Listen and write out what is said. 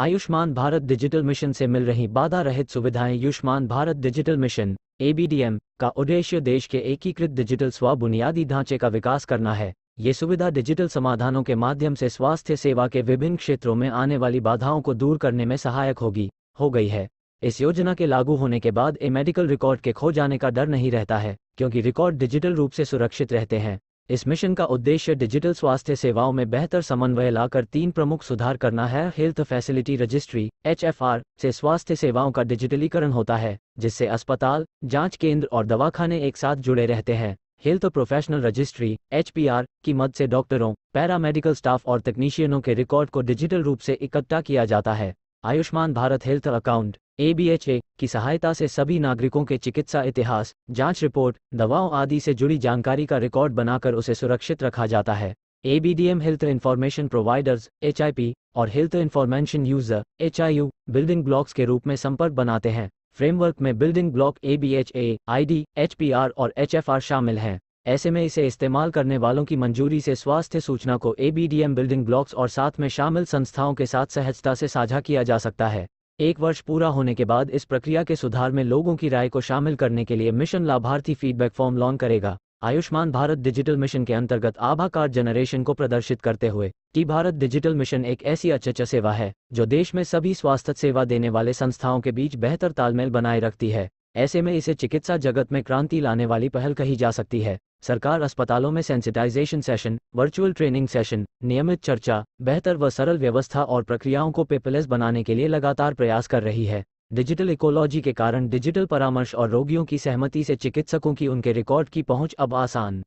Ayushman Bharat digital mission से मिल रही बाधा रहित सुविधाएं Ayushman Bharat digital mission ABDM का उद्देश्य देश के एकीकृत डिजिटल स्व बुनियादी ढांचे का विकास करना है ये सुविधा डिजिटल समाधानों के माध्यम से स्वास्थ्य सेवा के विभिन्न क्षेत्रों में आने वाली बाधाओं को दूर करने में सहायक होगी हो गई है इस योजना के लागू होने के बाद ए मेडिकल रिकॉर्ड के खो जाने का डर नहीं रहता है क्योंकि रिकॉर्ड डिजिटल रूप से सुरक्षित रहते हैं इस मिशन का उद्देश्य डिजिटल स्वास्थ्य सेवाओं में बेहतर समन्वय लाकर तीन प्रमुख सुधार करना है हेल्थ फैसिलिटी रजिस्ट्री एच से स्वास्थ्य सेवाओं का डिजिटलीकरण होता है जिससे अस्पताल जांच केंद्र और दवाखाने एक साथ जुड़े रहते हैं हेल्थ प्रोफेशनल रजिस्ट्री एच की मदद से डॉक्टरों पैरामेडिकल स्टाफ और तकनीशियनों के रिकॉर्ड को डिजिटल रूप से इकट्ठा किया जाता है Ayushman Bharat health account ABHA की सहायता से सभी नागरिकों के चिकित्सा इतिहास जांच रिपोर्ट दवाओं आदि से जुड़ी जानकारी का रिकॉर्ड बनाकर उसे सुरक्षित रखा जाता है ABDM health information providers H और health information user H building blocks के रूप में संपर्क बनाते हैं फ्रेमवर्क में building block A B H A I D H P R और एच एफ आर शामिल हैं ऐसे में इसे इस्तेमाल करने वालों की मंजूरी से स्वास्थ्य सूचना को A B D M building blocks और साथ में शामिल संस्थाओं के साथ सहजता से साझा किया जा सकता है एक वर्ष पूरा होने के बाद इस प्रक्रिया के सुधार में लोगों की राय को शामिल करने के लिए मिशन लाभार्थी फीडबैक फॉर्म लॉन्च करेगा आयुष्मान भारत डिजिटल मिशन के अंतर्गत आभा कार्ड जनरेशन को प्रदर्शित करते हुए टी भारत डिजिटल मिशन एक ऐसी अच्छा सेवा है जो देश में सभी स्वास्थ्य सेवा देने वाले संस्थाओं के बीच बेहतर तालमेल बनाए रखती है ऐसे में इसे चिकित्सा जगत में क्रांति लाने वाली पहल कही जा सकती है सरकार अस्पतालों में sensitisation session virtual training session नियमित चर्चा बेहतर व सरल व्यवस्था और प्रक्रियाओं को पेपरलेस बनाने के लिए लगातार प्रयास कर रही है डिजिटल इकोलॉजी के कारण डिजिटल परामर्श और रोगियों की सहमति से चिकित्सकों की उनके रिकॉर्ड की पहुंच अब आसान